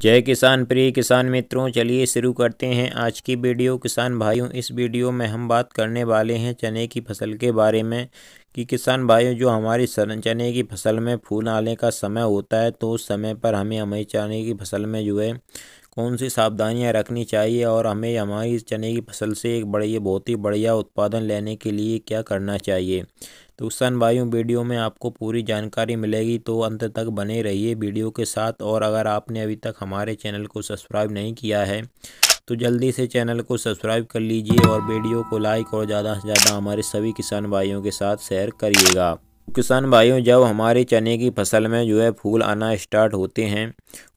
जय किसान प्रिय किसान मित्रों चलिए शुरू करते हैं आज की वीडियो किसान भाइयों इस वीडियो में हम बात करने वाले हैं चने की फसल के बारे में कि किसान भाइयों जो हमारी चने की फसल में फूल आने का समय होता है तो उस समय पर हमें हमारी चने की फसल में जो है कौन सी सावधानियां रखनी चाहिए और हमें हमारी चने की फसल से एक बड़ी बहुत ही बढ़िया उत्पादन लेने के लिए क्या करना चाहिए तो सन वायु वीडियो में आपको पूरी जानकारी मिलेगी तो अंत तक बने रहिए वीडियो के साथ और अगर आपने अभी तक हमारे चैनल को सब्सक्राइब नहीं किया है तो जल्दी से चैनल को सब्सक्राइब कर लीजिए और वीडियो को लाइक और ज़्यादा से ज़्यादा हमारे सभी किसान भाइयों के साथ शेयर करिएगा किसान भाइयों जब हमारे चने की फसल में जो है फूल आना स्टार्ट होते हैं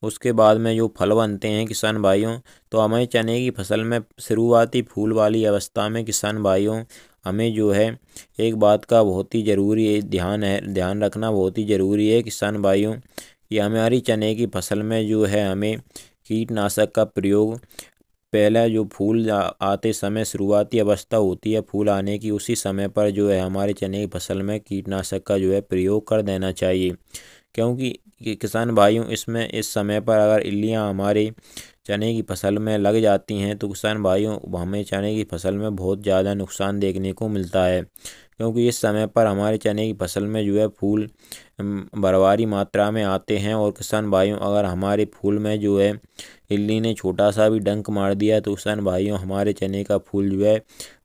उसके बाद में जो फल बनते हैं किसान भाइयों तो हमें चने की फसल में शुरुआती फूल वाली अवस्था में किसान भाइयों हमें जो है एक बात का बहुत ही ज़रूरी ध्यान है ध्यान रखना बहुत ही ज़रूरी है किसान भाइयों कि हमारी चने की फसल में जो है हमें कीटनाशक का प्रयोग पहला जो फूल आते समय शुरुआती अवस्था होती है फूल आने की उसी समय पर जो है हमारे चने की फसल में कीटनाशक का जो है प्रयोग कर देना चाहिए क्योंकि किसान भाइयों इसमें इस समय पर अगर इल्लियां हमारे चने की फसल में लग जाती हैं तो किसान भाइयों हमें चने की फसल में बहुत ज़्यादा नुकसान देखने को मिलता है क्योंकि इस समय पर हमारे चने की फसल में जो है फूल बरवारी मात्रा में आते हैं और किसान भाइयों अगर हमारे फूल में जो है इल्ली ने छोटा सा भी डंक मार दिया तो किसान भाइयों हमारे चने का फूल जो है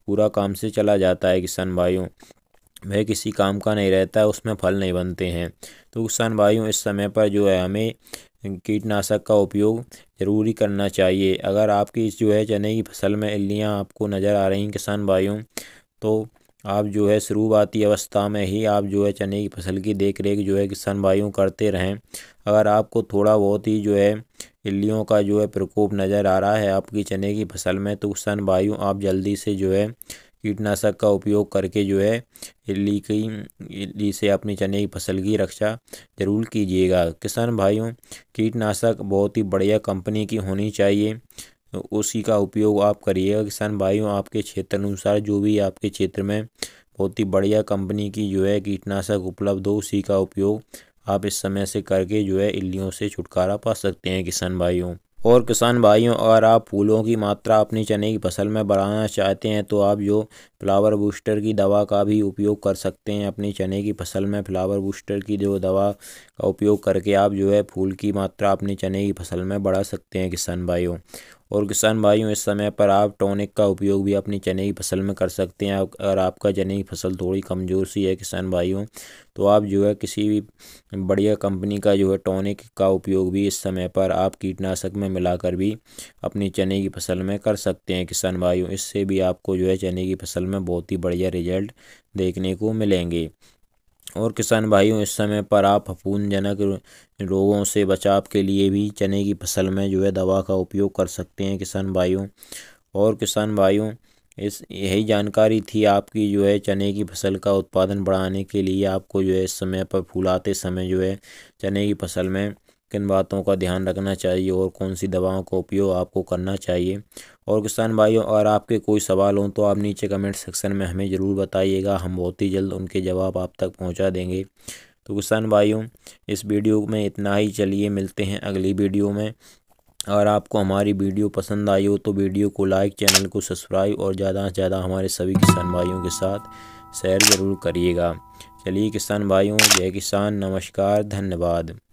पूरा काम से चला जाता है किसान भाइयों वह किसी काम का नहीं रहता उसमें फल नहीं बनते हैं तो किसान भाइयों इस समय पर जो है हमें कीटनाशक का उपयोग ज़रूरी करना चाहिए अगर आपकी इस जो है चने की फसल में इल्लियाँ आपको नज़र आ रही किसान भाइयों तो आप जो है शुरुआती अवस्था में ही आप जो है चने की फसल की देख रेख जो है किसान भाइयों करते रहें अगर आपको थोड़ा बहुत ही जो है इल्लियों का जो है प्रकोप नज़र आ रहा है आपकी चने की फसल में तो किसान भाइयों आप जल्दी से जो है कीटनाशक का उपयोग करके जो है इली की इली से अपने चने की फसल की रक्षा ज़रूर कीजिएगा किसान भाइयों कीटनाशक बहुत ही बढ़िया कंपनी की होनी चाहिए उसी का उपयोग आप करिएगा किसान भाइयों आपके क्षेत्र अनुसार जो भी आपके क्षेत्र में बहुत ही बढ़िया कंपनी की जो है कीटनाशक उपलब्ध हो उसी का उपयोग आप इस समय से करके जो है इल्लियों से छुटकारा पा सकते हैं किसान भाइयों और किसान भाइयों अगर आप फूलों की मात्रा अपने चने की फसल में बढ़ाना चाहते हैं तो आप जो फ्लावर बूस्टर की दवा का भी उपयोग कर सकते हैं अपने चने की फसल में फ्लावर बूस्टर की जो दवा का उपयोग करके आप जो है फूल की मात्रा अपने चने की फसल में बढ़ा सकते हैं किसान भाइयों और किसान भाइयों इस समय पर आप टॉनिक का उपयोग भी अपनी चने की फसल में कर सकते हैं अगर आपका चने की फसल थोड़ी कमज़ोर सी है किसान भाइयों तो आप जो है किसी भी बढ़िया कंपनी का जो है टॉनिक का उपयोग भी इस समय पर आप कीटनाशक में मिलाकर भी अपनी चने की फसल में कर सकते हैं किसान भाइयों इससे भी आपको जो है चने की फसल में बहुत ही बढ़िया रिजल्ट देखने को मिलेंगे और किसान भाइयों इस समय पर आप फफूंदजनक रोगों से बचाव के लिए भी चने की फसल में जो है दवा का उपयोग कर सकते हैं किसान भाइयों और किसान भाइयों इस यही जानकारी थी आपकी जो है चने की फसल का उत्पादन बढ़ाने के लिए आपको जो है इस समय पर फूलाते समय जो है चने की फसल में किन बातों का ध्यान रखना चाहिए और कौन सी दवाओं का उपयोग आपको करना चाहिए और किसान भाइयों और आपके कोई सवाल हों तो आप नीचे कमेंट सेक्शन में हमें ज़रूर बताइएगा हम बहुत ही जल्द उनके जवाब आप तक पहुँचा देंगे तो किसान भाइयों इस वीडियो में इतना ही चलिए मिलते हैं अगली वीडियो में अगर आपको हमारी वीडियो पसंद आई हो तो वीडियो को लाइक चैनल को सब्सक्राइब और ज़्यादा से ज़्यादा हमारे सभी किसान भाइयों के साथ शेयर ज़रूर करिएगा चलिए किसान भाइयों जय किसान नमस्कार धन्यवाद